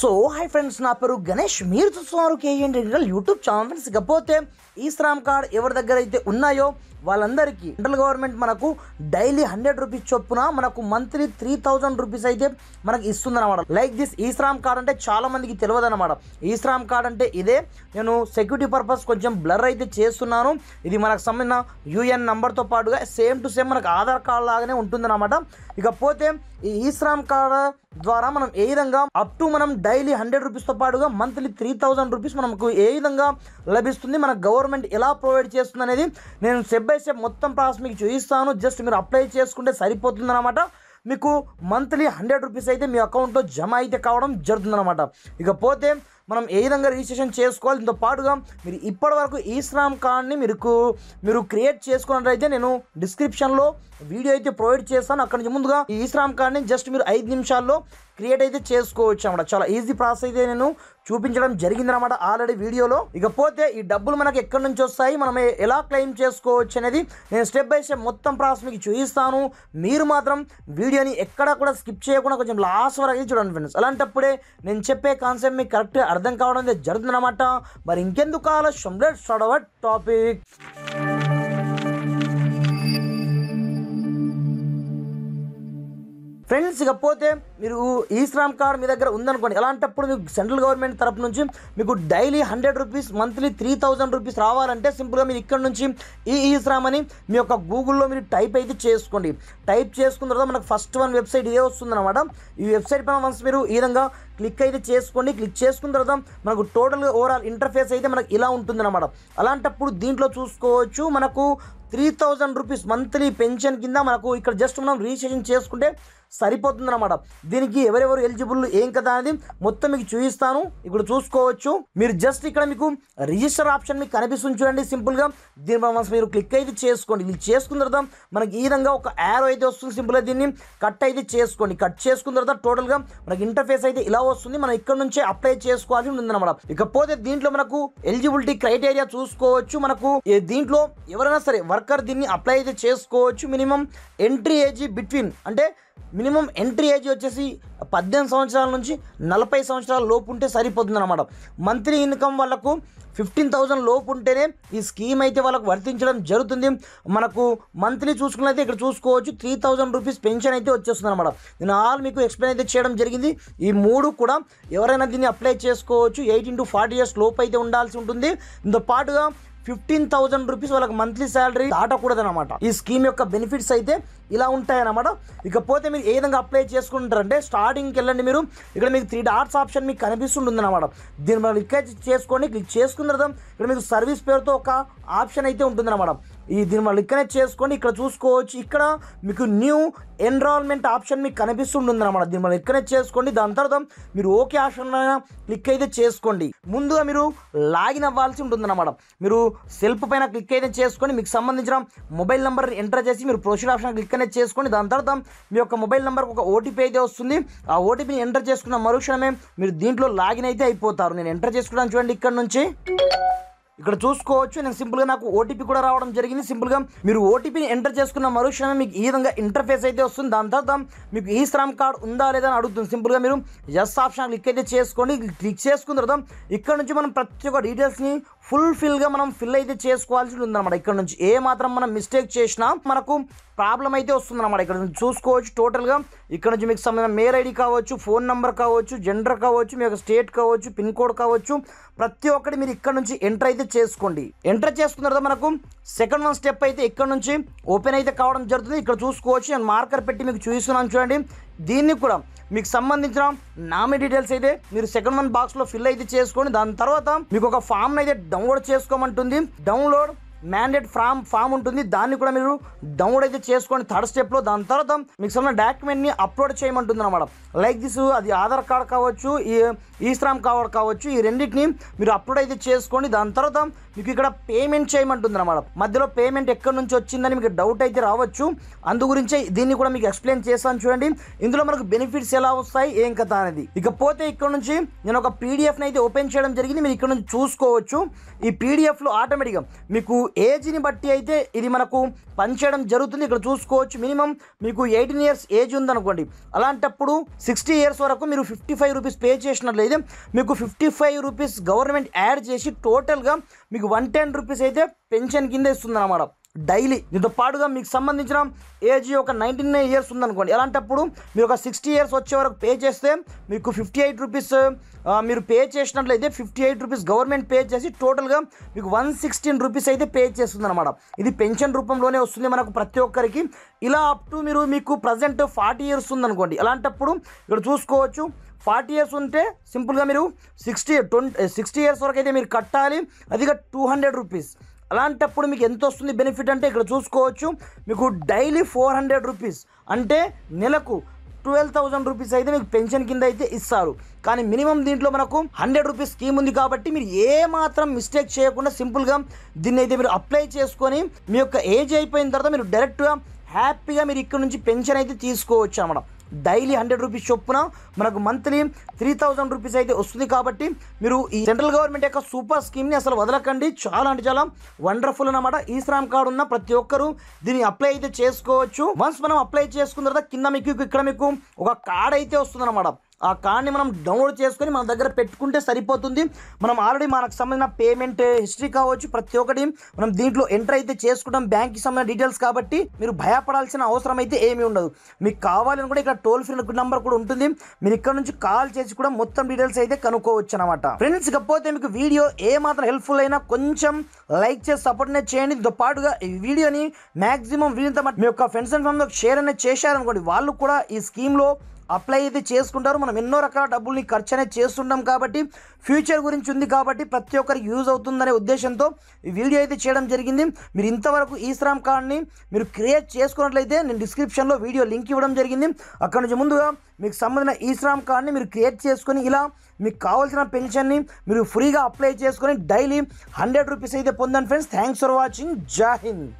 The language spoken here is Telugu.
సో హై ఫ్రెండ్స్ నా పేరు గణేష్ మీరు చూస్తున్నారు KN technical YouTube channel friends ఇకపోతే ఈ శ్రామ్ కార్డ్ ఎవరి దగ్గర అయితే ఉన్నాయో వాళ్ళందరికీ సెంట్రల్ గవర్నమెంట్ మనకు డైలీ హండ్రెడ్ రూపీస్ చొప్పున మనకు మంత్లీ త్రీ థౌజండ్ రూపీస్ అయితే మనకి అనమాట లైక్ దిస్ ఈ శ్రామ్ కార్డ్ అంటే చాలా మందికి తెలియదు అనమాట ఈ శ్రామ్ కార్డ్ అంటే ఇదే నేను సెక్యూరిటీ పర్పస్ కొంచెం బ్లర్ అయితే చేస్తున్నాను ఇది మనకు సంబంధించిన యూఎన్ నంబర్తో పాటుగా సేమ్ టు సేమ్ మనకు ఆధార్ కార్డ్ లాగానే అనమాట ఇకపోతే ఈ ఈశ్రామ్ కార్డ్ ద్వారా మనం ఏ విధంగా అప్ టు మనం డైలీ హండ్రెడ్ రూపీస్తో పాటుగా మంత్లీ త్రీ థౌజండ్ రూపీస్ మనకు ఏ విధంగా లభిస్తుంది మన గవర్నమెంట్ ఎలా ప్రొవైడ్ చేస్తుంది అనేది నేను స్టెప్ బై స్టెప్ మొత్తం ప్రాసెస్ మీకు చూపిస్తాను జస్ట్ మీరు అప్లై చేసుకుంటే సరిపోతుంది అనమాట మీకు మంత్లీ హండ్రెడ్ రూపీస్ అయితే మీ అకౌంట్లో జమ అయితే కావడం జరుగుతుందన్నమాట ఇకపోతే మనం ఏ విధంగా రిజిస్ట్రేషన్ చేసుకోవాలి దీంతో పాటుగా మీరు ఇప్పటి వరకు ఈ శ్రామ్ కార్డ్ని మీరు మీరు క్రియేట్ చేసుకున్నట్లయితే నేను డిస్క్రిప్షన్లో వీడియో అయితే ప్రొవైడ్ చేస్తాను అక్కడి నుంచి ముందుగా ఈ శ్రామ్ కార్డ్ని జస్ట్ మీరు ఐదు నిమిషాల్లో క్రియేట్ అయితే చేసుకోవచ్చు అనమాట చాలా ఈజీ ప్రాసెస్ అయితే నేను చూపించడం జరిగిందనమాట ఆల్రెడీ వీడియోలో ఇకపోతే ఈ డబ్బులు మనకు ఎక్కడి నుంచి వస్తాయి మనం ఎలా క్లెయిమ్ చేసుకోవచ్చు అనేది నేను స్టెప్ బై స్టెప్ మొత్తం ప్రాసెస్ మీకు చూపిస్తాను మీరు మాత్రం వీడియోని ఎక్కడా కూడా స్కిప్ చేయకుండా కొంచెం లాస్ట్ వరకు చూడండి ఫ్రెండ్స్ అలాంటప్పుడే నేను చెప్పే కాన్సెప్ట్ మీకు కరెక్ట్గా అర్థం కావడం జరుగుతుందన్నమాట మరి ఇంకెందుకు ఆలస్యం లెట్స్ అవర్ టాపిక్ ఫ్రెండ్స్ ఇకపోతే మీరు ఈ శ్రామ్ కార్డ్ మీ దగ్గర ఉందనుకోండి ఎలాంటప్పుడు మీకు సెంట్రల్ గవర్నమెంట్ తరపు నుంచి మీకు daily hundred rupees monthly three thousand rupees రావాలంటే సింపుల్గా మీరు ఇక్కడ నుంచి ఈ ఈ శ్రామ్ అని మీ యొక్క గూగుల్లో మీరు టైప్ అయితే చేసుకోండి టైప్ చేసుకున్న తర్వాత మనకు ఫస్ట్ వన్ వెబ్సైట్ ఏ వస్తుందన్నమాట ఈ వెబ్సైట్ పైన వన్స్ మీరు ఈ విధంగా క్లిక్ అయితే చేసుకోండి క్లిక్ చేసుకున్న తర్వాత మనకు టోటల్గా ఓవరాల్ ఇంటర్ఫేస్ అయితే మనకు ఇలా ఉంటుంది అనమాట అలాంటప్పుడు దీంట్లో చూసుకోవచ్చు మనకు three thousand rupees monthly pension కింద మనకు ఇక్కడ జస్ట్ మనం రిజిస్ట్రేషన్ చేసుకుంటే సరిపోతుంది అనమాట దీనికి ఎవరెవరు ఎలిజిబుల్ ఏం కదా అనేది మొత్తం మీకు చూపిస్తాను ఇప్పుడు చూసుకోవచ్చు మీరు జస్ట్ ఇక్కడ మీకు రిజిస్టర్ ఆప్షన్ మీకు కనిపిస్తుంది చూడండి సింపుల్గా దీని మీరు క్లిక్ అయితే చేసుకోండి ఇది చేసుకున్న తర్వాత మనకి ఈ విధంగా ఒక యారో అయితే వస్తుంది సింపుల్గా దీన్ని కట్ అయితే చేసుకోండి కట్ చేసుకున్న తర్వాత టోటల్గా మనకి ఇంటర్ఫేస్ అయితే ఇలా వస్తుంది మనం ఇక్కడ నుంచే అప్లై చేసుకోవాల్సి ఉంటుందన్నమాట ఇకపోతే దీంట్లో మనకు ఎలిజిబిలిటీ క్రైటీరియా చూసుకోవచ్చు మనకు దీంట్లో ఎవరైనా సరే వర్కర్ దీన్ని అప్లై అయితే చేసుకోవచ్చు మినిమం ఎంట్రీ ఏజ్ బిట్వీన్ అంటే మినిమం ఎంట్రీ ఏజ్ వచ్చేసి పద్దెనిమిది సంవత్సరాల నుంచి నలభై సంవత్సరాల లోపు ఉంటే సరిపోతుందన్నమాట మంత్లీ ఇన్కమ్ వాళ్ళకు ఫిఫ్టీన్ థౌజండ్ లోపు ఉంటేనే ఈ స్కీమ్ అయితే వాళ్ళకు వర్తించడం జరుగుతుంది మనకు మంత్లీ చూసుకున్నైతే ఇక్కడ చూసుకోవచ్చు త్రీ థౌజండ్ రూపీస్ పెన్షన్ అయితే వచ్చేస్తుంది అనమాట నేను ఆల్ మీకు ఎక్స్ప్లెయిన్ అయితే చేయడం జరిగింది ఈ మూడు కూడా ఎవరైనా దీన్ని అప్లై చేసుకోవచ్చు ఎయిటీన్ టు ఫార్టీ ఇయర్స్ లోపు అయితే ఉండాల్సి ఉంటుంది దీంతో పాటుగా ఫిఫ్టీన్ థౌజండ్ రూపీస్ వాళ్ళకి మంత్లీ శాలరీ దాటకూడదు అనమాట ఈ స్కీమ్ యొక్క బెనిఫిట్స్ అయితే ఇలా ఉంటాయన్నమాట ఇకపోతే మీరు ఏ విధంగా అప్లై చేసుకుంటారంటే స్టార్టింగ్కి వెళ్ళండి మీరు ఇక్కడ మీకు త్రీ డాట్స్ ఆప్షన్ మీకు కనిపిస్తుంటుంది అనమాట దీని మనం క్లిక్ చేసుకొని క్లిక్ చేసుకున్న తర్వాత ఇక్కడ మీకు సర్వీస్ పేరుతో ఒక ఆప్షన్ అయితే ఉంటుందన్నమాట ఈ దీని మనం ఇక్కడనే చేసుకొని ఇక్కడ చూసుకోవచ్చు ఇక్కడ మీకు న్యూ ఎన్రాల్మెంట్ ఆప్షన్ మీకు కనిపిస్తుంటుంది అనమాట దీని మనం ఇక్కడనే చేసుకోండి దాని తర్వాత మీరు ఓకే ఆప్షన్ క్లిక్ అయితే చేసుకోండి ముందుగా మీరు లాగిన్ అవ్వాల్సి ఉంటుంది అనమాట మీరు సెల్ఫ్ పైన క్లిక్ అయితే చేసుకొని మీకు సంబంధించిన మొబైల్ నెంబర్ ఎంటర్ చేసి మీరు ప్రొసీడ్ ఆప్షన్ క్లిక్ అనేది చేసుకొని దాని తర్వాత మీ యొక్క మొబైల్ నెంబర్కి ఒక ఓటీపీ అయితే వస్తుంది ఆ ఓటీపీని ఎంటర్ చేసుకున్న మరుక్షణమే మీరు దీంట్లో లాగిన్ అయితే అయిపోతారు నేను ఎంటర్ చేసుకున్నాను చూడండి ఇక్కడ నుంచి ఇక్కడ చూసుకోవచ్చు నేను సింపుల్గా నాకు ఓటీపీ కూడా రావడం జరిగింది సింపుల్గా మీరు ఓటీపీని ఎంటర్ చేసుకున్న మరుక్షణమే మీకు ఈ విధంగా ఇంటర్ఫేస్ అయితే వస్తుంది దాని తర్వాత మీకు ఈ శ్రమ్ కార్డ్ ఉందా లేదా అని అడుగుతుంది సింపుల్గా మీరు ఎస్ ఆప్షన్ క్లిక్ అయితే చేసుకోండి క్లిక్ చేసుకున్న తర్వాత ఇక్కడ నుంచి మనం ప్రతి ఒక్క డీటెయిల్స్ని ఫుల్ ఫిల్గా మనం ఫిల్ అయితే చేసుకోవాల్సి ఉందన్నమాట ఇక్కడ నుంచి ఏ మాత్రం మనం మిస్టేక్ చేసినా మనకు ప్రాబ్లం అయితే వస్తుందన్నమాట ఇక్కడ నుంచి చూసుకోవచ్చు టోటల్గా ఇక్కడ నుంచి మీకు సంబంధించిన మెయిల్ ఐడి కావచ్చు ఫోన్ నెంబర్ కావచ్చు జెండర్ కావచ్చు మీ యొక్క స్టేట్ కావచ్చు పిన్ కోడ్ కావచ్చు ప్రతి ఒక్కటి మీరు ఇక్కడ నుంచి ఎంటర్ అయితే చేసుకోండి ఎంటర్ చేసుకున్న తర్వాత మనకు సెకండ్ వన్ స్టెప్ అయితే ఇక్కడ నుంచి ఓపెన్ అయితే కావడం జరుగుతుంది ఇక్కడ చూసుకోవచ్చు నేను మార్కర్ పెట్టి మీకు చూపిస్తున్నాను చూడండి దీన్ని కూడా మీకు సంబంధించిన నామి డీటెయిల్స్ అయితే మీరు సెకండ్ వన్ బాక్స్లో ఫిల్ అయితే చేసుకోండి దాని తర్వాత మీకు ఒక ఫామ్ని అయితే డౌన్లోడ్ చేసుకోమంటుంది డౌన్లోడ్ మ్యాండేట్ ఫామ్ ఫామ్ ఉంటుంది దాన్ని కూడా మీరు డౌన్లోడ్ అయితే చేసుకోండి థర్డ్ స్టెప్లో దాని తర్వాత మీకు సంబంధించిన డాక్యుమెంట్ని అప్లోడ్ చేయమంటుంది అనమాట లైక్ దిస్ అది ఆధార్ కార్డ్ కావచ్చు ఈ ఈ శ్రామ్ కార్డ్ కావచ్చు ఈ రెండింటిని మీరు అప్లోడ్ అయితే చేసుకోండి దాని తర్వాత మీకు ఇక్కడ పేమెంట్ చేయమంటుంది అనమాట మధ్యలో పేమెంట్ ఎక్కడి నుంచి వచ్చిందని మీకు డౌట్ అయితే రావచ్చు అందు గురించే దీన్ని కూడా మీకు ఎక్స్ప్లెయిన్ చేస్తాను చూడండి ఇందులో మనకు బెనిఫిట్స్ ఎలా వస్తాయి ఏం కథ అనేది ఇకపోతే ఇక్కడ నుంచి నేను ఒక పీడిఎఫ్ని అయితే ఓపెన్ చేయడం జరిగింది మీరు ఇక్కడ నుంచి చూసుకోవచ్చు ఈ పీడిఎఫ్లో ఆటోమేటిక్గా మీకు ఏజ్ని బట్టి అయితే ఇది మనకు పనిచేయడం జరుగుతుంది ఇక్కడ చూసుకోవచ్చు మినిమం మీకు ఎయిటీన్ ఇయర్స్ ఏజ్ ఉందనుకోండి అలాంటప్పుడు సిక్స్టీ ఇయర్స్ వరకు మీరు ఫిఫ్టీ ఫైవ్ రూపీస్ పే చేసినట్లయితే మీకు fifty five rupees government add చేసి టోటల్గా మీకు మీకు వన్ టెన్ రూపీస్ అయితే పెన్షన్ కింద ఇస్తుంది అనమాట డైలీ దీంతో పాటుగా మీకు సంబంధించిన ఏజ్ ఒక నైన్టీ నైన్ ఇయర్స్ ఉందనుకోండి ఎలాంటప్పుడు మీరు ఒక సిక్స్టీ ఇయర్స్ వచ్చే వరకు పే చేస్తే మీకు ఫిఫ్టీ ఎయిట్ రూపీస్ మీరు పే చేసినట్లయితే fifty eight rupees government pay చేసి టోటల్గా మీకు వన్ సిక్స్టీన్ రూపీస్ అయితే పే చేస్తుంది అనమాట ఇది పెన్షన్ రూపంలోనే వస్తుంది మనకు ప్రతి ఒక్కరికి ఇలా అప్ టు మీరు మీకు ప్రజెంట్ ఫార్టీ ఇయర్స్ ఉందనుకోండి అలాంటప్పుడు ఇక్కడ చూసుకోవచ్చు ఫార్టీ ఇయర్స్ ఉంటే సింపుల్గా మీరు సిక్స్టీ ట్వంటీ సిక్స్టీ ఇయర్స్ వరకు అయితే మీరు కట్టాలి అదిగా టూ హండ్రెడ్ రూపీస్ అలాంటప్పుడు మీకు ఎంత వస్తుంది బెనిఫిట్ అంటే ఇక్కడ చూసుకోవచ్చు మీకు డైలీ ఫోర్ హండ్రెడ్ రూపీస్ అంటే నెలకు ట్వెల్వ్ థౌసండ్ రూపీస్ అయితే మీకు పెన్షన్ కింద అయితే ఇస్తారు కానీ మినిమం దీంట్లో మనకు హండ్రెడ్ రూపీస్ స్కీమ్ ఉంది కాబట్టి మీరు ఏ మాత్రం మిస్టేక్ చేయకుండా సింపుల్గా దీన్ని అయితే మీరు అప్లై చేసుకొని మీ యొక్క ఏజ్ అయిపోయిన తర్వాత మీరు డైరెక్ట్గా హ్యాపీగా మీరు ఇక్కడ నుంచి పెన్షన్ అయితే తీసుకోవచ్చు అనమాట డైలీ హండ్రెడ్ రూపీస్ చొప్పున మనకు మంత్లీ త్రీ థౌజండ్ రూపీస్ అయితే వస్తుంది కాబట్టి మీరు ఈ సెంట్రల్ గవర్నమెంట్ యొక్క సూపర్ స్కీమ్ని అసలు వదలకండి చాలా అంటే చాలా వండర్ఫుల్ అనమాట ఈ శ్రామ్ కార్డు ఉన్న ప్రతి ఒక్కరు దీన్ని అప్లై అయితే చేసుకోవచ్చు వన్స్ మనం అప్లై చేసుకున్న తర్వాత కింద మీకు ఇక్కడ మీకు ఒక కార్డ్ అయితే వస్తుంది అనమాట ఆ కార్డ్ని మనం డౌన్లోడ్ చేసుకొని మన దగ్గర పెట్టుకుంటే సరిపోతుంది మనం ఆల్రెడీ మనకు సంబంధించిన పేమెంట్ హిస్టరీ కావచ్చు ప్రతి ఒక్కటి మనం దీంట్లో ఎంటర్ అయితే చేసుకుంటాం బ్యాంక్కి సంబంధించిన డీటెయిల్స్ కాబట్టి మీరు భయపడాల్సిన అవసరం అయితే ఏమీ ఉండదు మీకు కావాలని కూడా ఇక్కడ టోల్ ఫ్రీ నెంబర్ కూడా ఉంటుంది మీరు ఇక్కడ నుంచి కాల్ చేసి కూడా మొత్తం డీటెయిల్స్ అయితే కనుక్కోవచ్చు అనమాట ఫ్రెండ్స్ ఇకపోతే మీకు వీడియో ఏ మాత్రం హెల్ప్ఫుల్ అయినా కొంచెం లైక్ చేసి సపోర్ట్ అనేది చేయండి దీంతో పాటుగా ఈ వీడియోని మాక్సిమం వీడియో మీ యొక్క ఫ్రెండ్స్ అండ్ ఫ్యామిలీకి షేర్ అనేది చేశారనుకోండి వాళ్ళు కూడా ఈ స్కీమ్లో అప్లై అయితే చేసుకుంటారు మనం ఎన్నో రకాల డబ్బుల్ని ఖర్చు అనేది చేస్తుంటాం కాబట్టి ఫ్యూచర్ గురించి ఉంది కాబట్టి ప్రతి ఒక్కరికి యూజ్ అవుతుందనే ఉద్దేశంతో ఈ వీడియో అయితే చేయడం జరిగింది మీరు ఇంతవరకు ఈ శ్రామ్ కార్డ్ని మీరు క్రియేట్ చేసుకున్నట్లయితే నేను డిస్క్రిప్షన్లో వీడియో లింక్ ఇవ్వడం జరిగింది అక్కడి నుంచి ముందుగా మీకు సంబంధించిన ఈ శ్రామ్ కార్డ్ని మీరు క్రియేట్ చేసుకొని ఇలా మీకు కావాల్సిన పెన్షన్ని మీరు ఫ్రీగా అప్లై చేసుకొని డైలీ హండ్రెడ్ రూపీస్ అయితే పొందండి ఫ్రెండ్స్ థ్యాంక్స్ ఫర్ వాచింగ్ జాహింద్